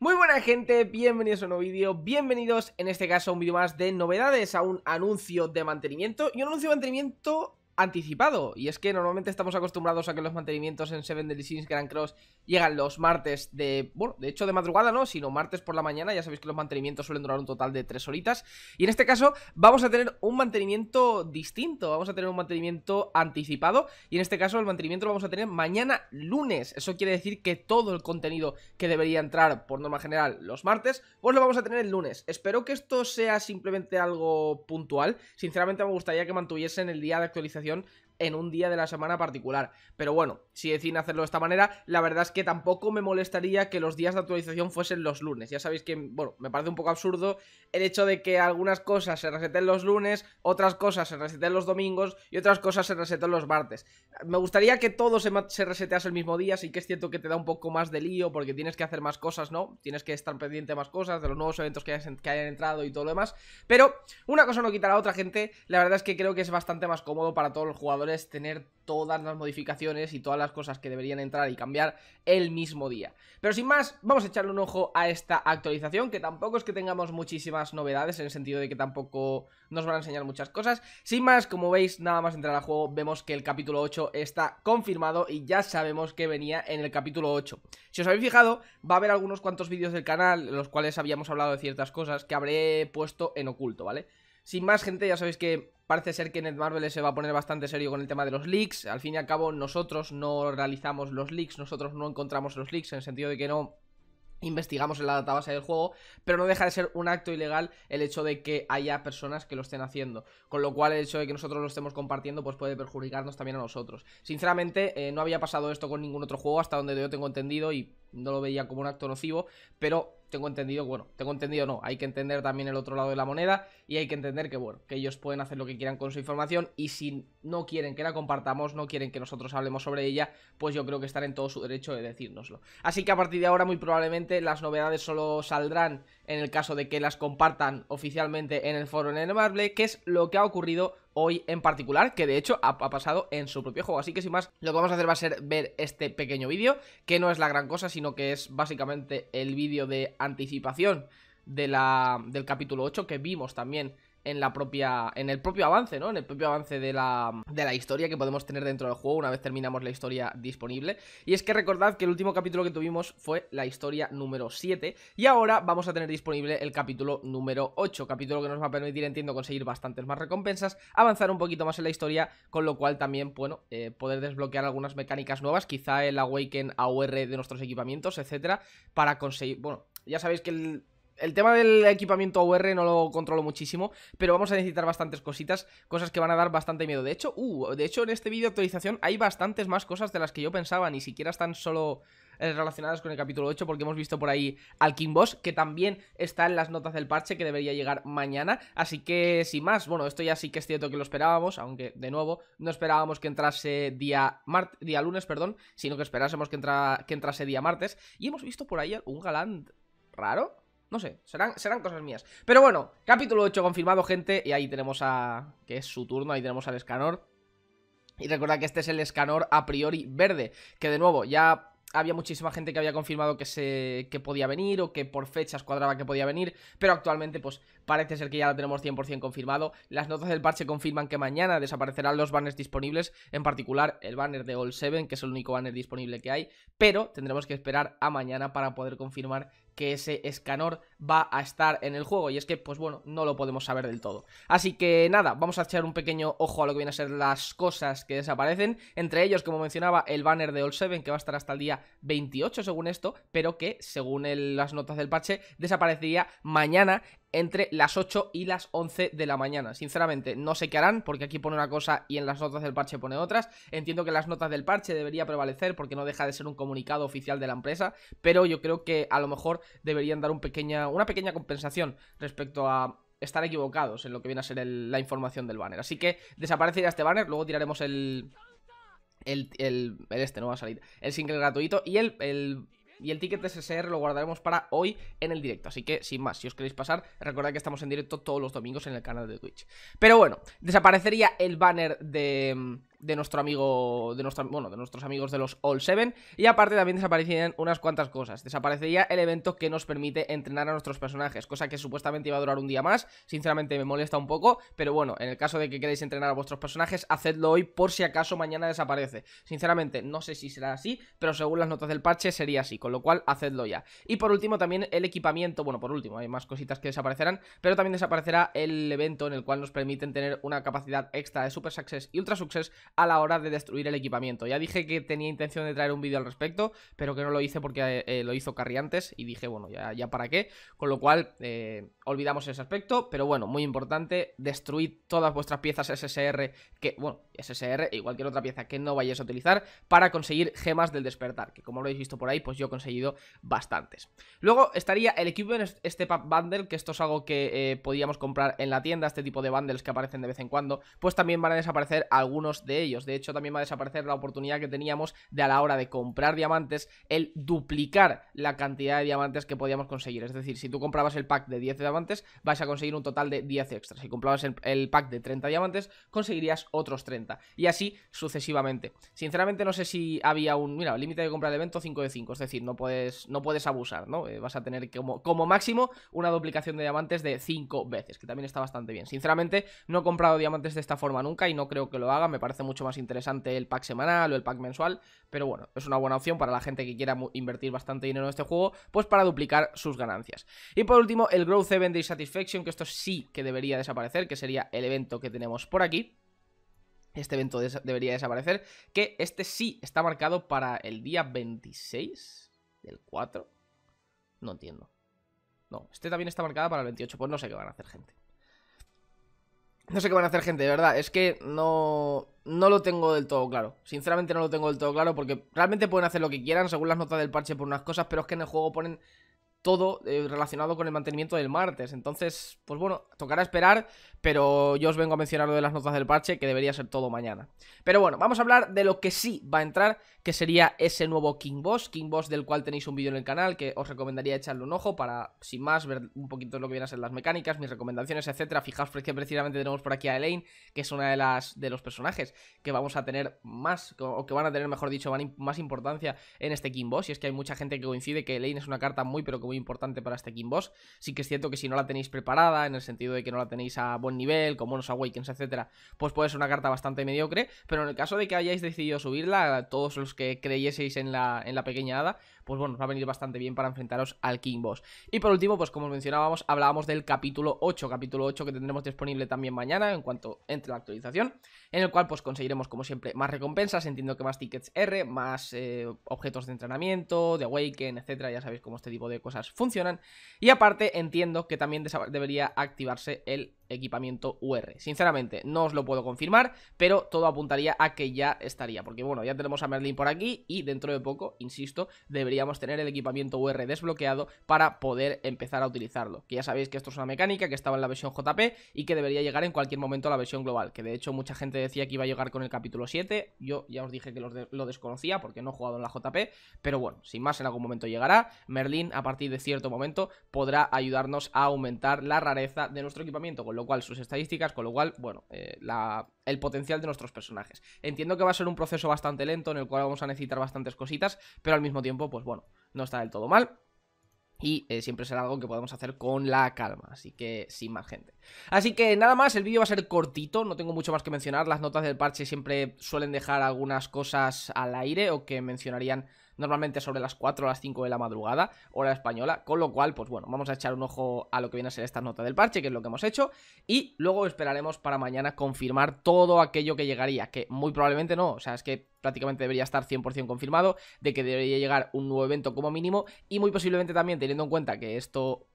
Muy buena gente, bienvenidos a un nuevo vídeo, bienvenidos en este caso a un vídeo más de novedades, a un anuncio de mantenimiento y un anuncio de mantenimiento anticipado. Y es que normalmente estamos acostumbrados a que los mantenimientos en Seven Deadly Sins Grand Cross llegan los martes de. Bueno, de hecho de madrugada no, sino martes por la mañana. Ya sabéis que los mantenimientos suelen durar un total de 3 horitas. Y en este caso vamos a tener un mantenimiento distinto. Vamos a tener un mantenimiento anticipado. Y en este caso el mantenimiento lo vamos a tener mañana lunes. Eso quiere decir que todo el contenido que debería entrar por norma general los martes, pues lo vamos a tener el lunes. Espero que esto sea simplemente algo puntual. Sinceramente me gustaría que mantuviesen el día de actualización y en un día de la semana particular. Pero bueno, si deciden hacerlo de esta manera, la verdad es que tampoco me molestaría que los días de actualización fuesen los lunes. Ya sabéis que, bueno, me parece un poco absurdo el hecho de que algunas cosas se reseten los lunes, otras cosas se reseten los domingos y otras cosas se reseten los martes. Me gustaría que todo se, se resetease el mismo día, sí que es cierto que te da un poco más de lío porque tienes que hacer más cosas, ¿no? Tienes que estar pendiente de más cosas, de los nuevos eventos que, hayan, que hayan entrado y todo lo demás. Pero una cosa no quita a la otra, gente. La verdad es que creo que es bastante más cómodo para todos los jugadores es tener todas las modificaciones y todas las cosas que deberían entrar y cambiar el mismo día. Pero sin más, vamos a echarle un ojo a esta actualización, que tampoco es que tengamos muchísimas novedades, en el sentido de que tampoco nos van a enseñar muchas cosas. Sin más, como veis, nada más entrar al juego, vemos que el capítulo 8 está confirmado y ya sabemos que venía en el capítulo 8. Si os habéis fijado, va a haber algunos cuantos vídeos del canal, en los cuales habíamos hablado de ciertas cosas que habré puesto en oculto, ¿vale? Sin más, gente, ya sabéis que parece ser que Net Marvel se va a poner bastante serio con el tema de los leaks. Al fin y al cabo, nosotros no realizamos los leaks, nosotros no encontramos los leaks, en el sentido de que no investigamos en la database del juego, pero no deja de ser un acto ilegal el hecho de que haya personas que lo estén haciendo, con lo cual el hecho de que nosotros lo estemos compartiendo pues puede perjudicarnos también a nosotros. Sinceramente, eh, no había pasado esto con ningún otro juego hasta donde yo tengo entendido y no lo veía como un acto nocivo, pero tengo entendido, bueno, tengo entendido no, hay que entender también el otro lado de la moneda y hay que entender que, bueno, que ellos pueden hacer lo que quieran con su información y si no quieren que la compartamos, no quieren que nosotros hablemos sobre ella, pues yo creo que están en todo su derecho de decírnoslo. Así que a partir de ahora muy probablemente las novedades solo saldrán en el caso de que las compartan oficialmente en el foro en el Marble, que es lo que ha ocurrido hoy en particular, que de hecho ha, pasado en su propio juego. Así que sin más, lo que vamos a hacer va a ser ver este pequeño vídeo, que no es la gran cosa, sino que es básicamente el vídeo de anticipación de la, del capítulo 8 que vimos también en la propia. en el propio avance, ¿no? En el propio avance de la, historia que podemos tener dentro del juego una vez terminamos la historia disponible. Y es que recordad que el último capítulo que tuvimos fue la historia número 7. Y ahora vamos a tener disponible el capítulo número 8. Capítulo que nos va a permitir, entiendo, conseguir bastantes más recompensas, avanzar un poquito más en la historia, con lo cual también, bueno, eh, poder desbloquear algunas mecánicas nuevas, quizá el Awaken aur de nuestros equipamientos, etcétera, para conseguir. Bueno, ya sabéis que el el tema del equipamiento AUR no lo controlo muchísimo, pero vamos a necesitar bastantes cositas, cosas que van a dar bastante miedo. De hecho, uh, de hecho en este vídeo de actualización hay bastantes más cosas de las que yo pensaba, ni siquiera están solo eh, relacionadas con el capítulo 8 porque hemos visto por ahí al King Boss que también está en las notas del parche que debería llegar mañana, así que sin más, bueno, esto ya sí que es cierto que lo esperábamos, aunque de nuevo no esperábamos que entrase día día lunes, perdón, sino que esperásemos que, que entrase día martes y hemos visto por ahí un galán raro no sé, serán, serán cosas mías. Pero bueno, capítulo 8 confirmado, gente. Y ahí tenemos a... que es su turno, ahí tenemos al escanor. Y recuerda que este es el escanor a priori verde. Que de nuevo, ya había muchísima gente que había confirmado que, se, que podía venir o que por fechas cuadraba que podía venir, pero actualmente pues parece ser que ya lo tenemos 100% confirmado. Las notas del parche confirman que mañana desaparecerán los banners disponibles, en particular el banner de All seven que es el único banner disponible que hay, pero tendremos que esperar a mañana para poder confirmar que ese Escanor va a estar en el juego. Y es que, pues bueno, no lo podemos saber del todo. Así que nada, vamos a echar un pequeño ojo a lo que vienen a ser las cosas que desaparecen. Entre ellos, como mencionaba, el banner de All Seven... que va a estar hasta el día 28 según esto, pero que según las notas del parche desaparecería mañana entre las 8 y las 11 de la mañana. Sinceramente, no sé qué harán, porque aquí pone una cosa y en las notas del parche pone otras. Entiendo que las notas del parche debería prevalecer porque no deja de ser un comunicado oficial de la empresa, pero yo creo que a lo mejor deberían dar una pequeña compensación respecto a estar equivocados en lo que viene a ser la información del banner. Así que desaparecerá este banner, luego tiraremos el, el, el, el, este no va a salir, el single gratuito y el, el y el ticket SSR lo guardaremos para hoy en el directo. Así que sin más, si os queréis pasar, recordad que estamos en directo todos los domingos en el canal de Twitch. Pero bueno, desaparecería el banner de mm, de nuestro amigo, de nuestro bueno, de nuestros amigos de los All Seven y aparte también desaparecerían unas cuantas cosas. Desaparecería el evento que nos permite entrenar a nuestros personajes, cosa que supuestamente iba a durar un día más, sinceramente me molesta un poco, pero bueno, en el caso de que queráis entrenar a vuestros personajes, hacedlo hoy por si acaso mañana desaparece. Sinceramente, no sé si será así, pero según las notas del parche sería así, con lo cual hacedlo ya. Y por último también el equipamiento, bueno, por último, hay más cositas que desaparecerán, pero también desaparecerá el evento en el cual nos permiten tener una capacidad extra de Super Success y Ultra Success a la hora de destruir el equipamiento. Ya dije que tenía intención de traer un vídeo al respecto, pero que no lo hice porque eh, lo hizo Carriantes y dije, bueno, ya, ya para qué. Con lo cual, eh, olvidamos ese aspecto, pero bueno, muy importante, destruid todas vuestras piezas SSR, que, bueno, SSR y e cualquier otra pieza que no vayáis a utilizar para conseguir gemas del despertar, que como lo habéis visto por ahí, pues yo he conseguido bastantes. Luego estaría el equipo este Up Bundle, que esto es algo que eh, podíamos comprar en la tienda, este tipo de bundles que aparecen de vez en cuando, pues también van a desaparecer algunos de ellos. De hecho, también va a desaparecer la oportunidad que teníamos de a la hora de comprar diamantes, el duplicar la cantidad de diamantes que podíamos conseguir. Es decir, si tú comprabas el pack de 10 diamantes, vas a conseguir un total de 10 extras. Si comprabas el, pack de 30 diamantes, conseguirías otros 30. Y así sucesivamente. Sinceramente, no sé si había un. Mira, límite de compra de evento 5 de 5. Es decir, no puedes, no puedes abusar, ¿no? Eh, vas a tener como, como máximo una duplicación de diamantes de 5 veces, que también está bastante bien. Sinceramente, no he comprado diamantes de esta forma nunca y no creo que lo haga. Me parece muy mucho más interesante el pack semanal o el pack mensual, pero bueno, es una buena opción para la gente que quiera invertir bastante dinero en este juego, pues para duplicar sus ganancias. Y por último, el Growth Event de Satisfaction, que esto sí que debería desaparecer, que sería el evento que tenemos por aquí este evento debería desaparecer, que este sí está marcado para el día 26 del 4. No entiendo. No, este también está marcado para el 28, pues no sé qué van a hacer gente. No sé qué van a hacer gente, de verdad. Es que no, no lo tengo del todo claro. Sinceramente no lo tengo del todo claro porque realmente pueden hacer lo que quieran según las notas del parche por unas cosas, pero es que en el juego ponen todo eh, relacionado con el mantenimiento del martes. Entonces, pues bueno, tocará esperar, pero yo os vengo a mencionar lo de las notas del parche, que debería ser todo mañana. Pero bueno, vamos a hablar de lo que sí va a entrar, que sería ese nuevo King Boss, King Boss del cual tenéis un vídeo en el canal, que os recomendaría echarle un ojo para, sin más, ver un poquito lo que vienen a ser las mecánicas, mis recomendaciones, etcétera. Fijaos que precisamente tenemos por aquí a Elaine, que es una de las de los personajes que vamos a tener más, o que van a tener, mejor dicho, más importancia en este King Boss, y es que hay mucha gente que coincide que Elaine es una carta muy, pero muy importante para este King Boss. Sí que es cierto que si no la tenéis preparada, en el sentido de que no la tenéis a buen nivel, con buenos awakens, etcétera, pues puede ser una carta bastante mediocre. Pero en el caso de que hayáis decidido subirla, todos los que creyeseis en la, pequeña hada, pues bueno, os va a venir bastante bien para enfrentaros al King Boss. Y por último, pues como os mencionábamos, hablábamos del capítulo 8, capítulo 8 que tendremos disponible también mañana en cuanto entre la actualización, en el cual pues conseguiremos como siempre más recompensas, entiendo que más tickets R, más eh, objetos de entrenamiento, de awaken, etcétera, ya sabéis cómo este tipo de cosas funcionan. Y aparte entiendo que también debería activarse el equipamiento UR. Sinceramente, no os lo puedo confirmar, pero todo apuntaría a que ya estaría, porque bueno, ya tenemos a Merlin por aquí y dentro de poco, insisto, deberíamos tener el equipamiento UR desbloqueado para poder empezar a utilizarlo. Que ya sabéis que esto es una mecánica que estaba en la versión JP y que debería llegar en cualquier momento a la versión global, que de hecho mucha gente decía que iba a llegar con el capítulo 7, yo ya os dije que lo, desconocía porque no he jugado en la JP, pero bueno, sin más en algún momento llegará, Merlin a partir de cierto momento podrá ayudarnos a aumentar la rareza de nuestro equipamiento, con con lo cual sus estadísticas, con lo cual, bueno, eh, el potencial de nuestros personajes. Entiendo que va a ser un proceso bastante lento en el cual vamos a necesitar bastantes cositas, pero al mismo tiempo, pues bueno, no está del todo mal. Y eh, siempre será algo que podemos hacer con la calma, así que sin más gente. Así que nada más, el vídeo va a ser cortito, no tengo mucho más que mencionar. Las notas del parche siempre suelen dejar algunas cosas al aire o que mencionarían normalmente sobre las 4 o las 5 de la madrugada, hora española, con lo cual, pues bueno, vamos a echar un ojo a lo que viene a ser esta nota del parche, que es lo que hemos hecho, y luego esperaremos para mañana confirmar todo aquello que llegaría, que muy probablemente no, o sea, es que prácticamente debería estar 100% confirmado de que debería llegar un nuevo evento como mínimo y muy posiblemente también teniendo en cuenta que esto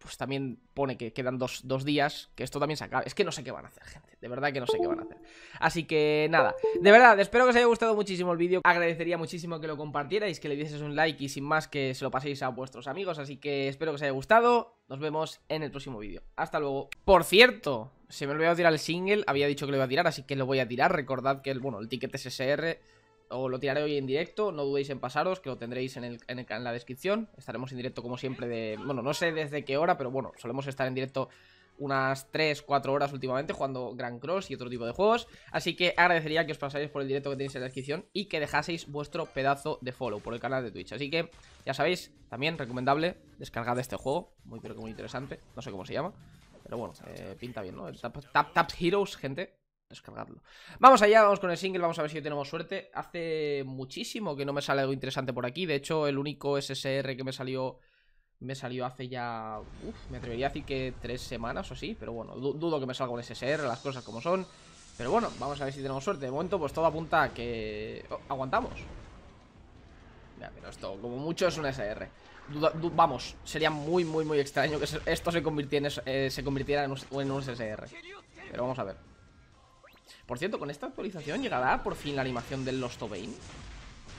pues también pone que quedan dos, días, que esto también se acaba. Es que no sé qué van a hacer, gente. De verdad que no sé qué van a hacer. Así que nada, de verdad, espero que os haya gustado muchísimo el vídeo. Agradecería muchísimo que lo compartierais, que le dieseis un like y sin más que se lo paséis a vuestros amigos. Así que espero que os haya gustado. Nos vemos en el próximo vídeo. Hasta luego. Por cierto, se me olvidó tirar el single. Había dicho que lo iba a tirar, así que lo voy a tirar. Recordad que el, bueno, el ticket SSR o lo tiraré hoy en directo, no dudéis en pasaros, que lo tendréis en, la descripción. Estaremos en directo como siempre de... Bueno, no sé desde qué hora, pero bueno, solemos estar en directo unas 3, 4 horas últimamente jugando Grand Cross y otro tipo de juegos. Así que agradecería que os pasáis por el directo que tenéis en la descripción y que dejaseis vuestro pedazo de follow por el canal de Twitch. Así que, ya sabéis, también recomendable descargar este juego, muy pero que muy interesante, no sé cómo se llama. Pero bueno, eh, pinta bien, ¿no? tap, tap Heroes, gente descargarlo. Vamos allá, vamos con el single, vamos a ver si tenemos suerte. Hace muchísimo que no me sale algo interesante por aquí. De hecho, el único SSR que me salió me salió hace ya... Uf, me atrevería a decir que tres semanas o así. Pero bueno, dudo que me salga un SSR, las cosas como son. Pero bueno, vamos a ver si tenemos suerte. De momento, pues todo apunta a que... Oh, aguantamos. Mira, pero esto como mucho es un SR. vamos, sería muy, muy, muy extraño que esto se convirtiera eh, se convirtiera en un SSR. Pero vamos a ver. Por cierto, con esta actualización llegará por fin la animación del Lost Vein.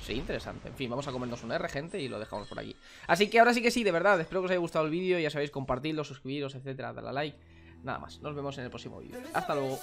Sí, interesante. En fin, vamos a comernos un R, gente, y lo dejamos por aquí. Así que ahora sí que sí, de verdad, espero que os haya gustado el vídeo. Ya sabéis, compartirlo, suscribiros, etcétera, darle a like. Nada más, nos vemos en el próximo vídeo. Hasta luego.